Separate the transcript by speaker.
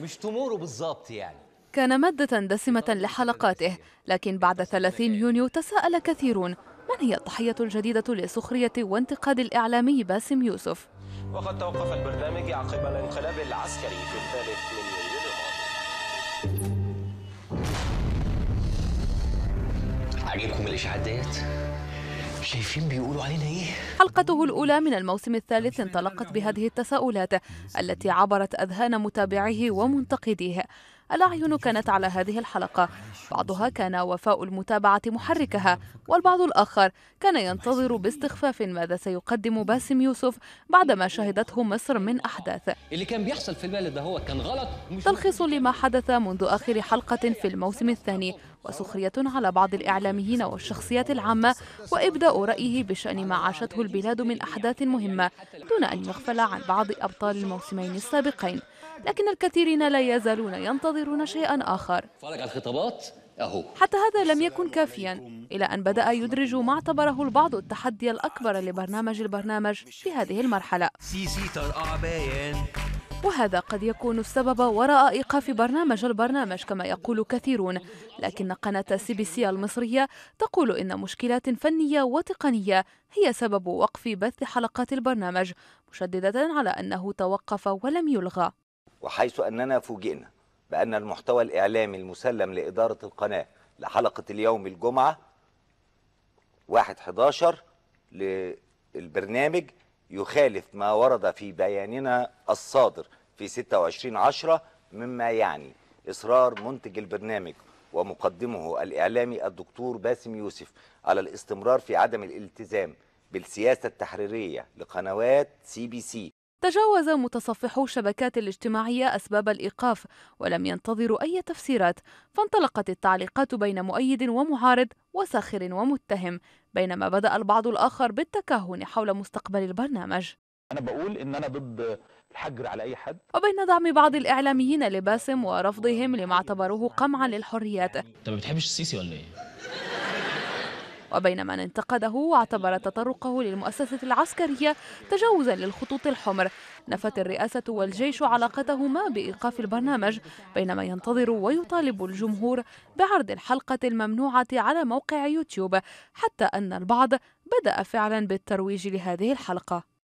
Speaker 1: مش تموره بالظبط يعني
Speaker 2: كان مادة دسمة لحلقاته لكن بعد 30 يونيو تساءل كثيرون من هي الضحية الجديدة لسخرية وانتقاد الإعلامي باسم يوسف
Speaker 1: وقد توقف البرنامج عقب الانقلاب العسكري في الثالث من يونيو الماضي عجبكم الإشاعات ديت؟ شايفين بيقولوا علينا ايه
Speaker 2: حلقته الاولى من الموسم الثالث انطلقت بهذه التساؤلات التي عبرت اذهان متابعيه ومنتقديه الأعين كانت على هذه الحلقة بعضها كان وفاء المتابعة محركها والبعض الآخر كان ينتظر باستخفاف ماذا سيقدم باسم يوسف بعدما شهدته مصر من أحداث اللي كان بيحصل في البلد ده هو كان غلط تلخيص لما حدث منذ آخر حلقة في الموسم الثاني وسخرية على بعض الإعلاميين والشخصيات العامة وإبداء رأيه بشأن ما عاشته البلاد من أحداث مهمة دون أن يغفل عن بعض أبطال الموسمين السابقين لكن الكثيرين لا يزالون ينتظرون شيئا آخر حتى هذا لم يكن كافيا إلى أن بدأ يدرج ما اعتبره البعض التحدي الأكبر لبرنامج البرنامج في هذه المرحلة وهذا قد يكون السبب وراء إيقاف برنامج البرنامج كما يقول كثيرون لكن قناة سي بي سي المصرية تقول إن مشكلات فنية وتقنية هي سبب وقف بث حلقات البرنامج مشددة على أنه توقف ولم يلغى
Speaker 1: وحيث أننا فوجئنا بأن المحتوى الإعلامي المسلم لإدارة القناة لحلقة اليوم الجمعة 1/11 للبرنامج يخالف ما ورد في بياننا الصادر في 26/10 مما يعني إصرار منتج البرنامج ومقدمه الإعلامي الدكتور باسم يوسف على الاستمرار في عدم الالتزام بالسياسة التحريرية لقنوات سي بي سي
Speaker 2: تجاوز متصفحو الشبكات الاجتماعية أسباب الإيقاف ولم ينتظروا أي تفسيرات فانطلقت التعليقات بين مؤيد ومعارض وساخر ومتهم بينما بدأ البعض الآخر بالتكهن حول مستقبل البرنامج
Speaker 1: أنا بقول إن أنا ضد الحجر على أي حد
Speaker 2: وبين دعم بعض الإعلاميين لباسم ورفضهم لما اعتبروه قمعا للحريات أنت
Speaker 1: يعني ما بتحبش السيسي ولا إيه؟
Speaker 2: وبين من انتقده واعتبر تطرقه للمؤسسة العسكرية تجاوزا للخطوط الحمر نفت الرئاسة والجيش علاقتهما بإيقاف البرنامج بينما ينتظر ويطالب الجمهور بعرض الحلقة الممنوعة على موقع يوتيوب حتى أن البعض بدأ فعلا بالترويج لهذه الحلقة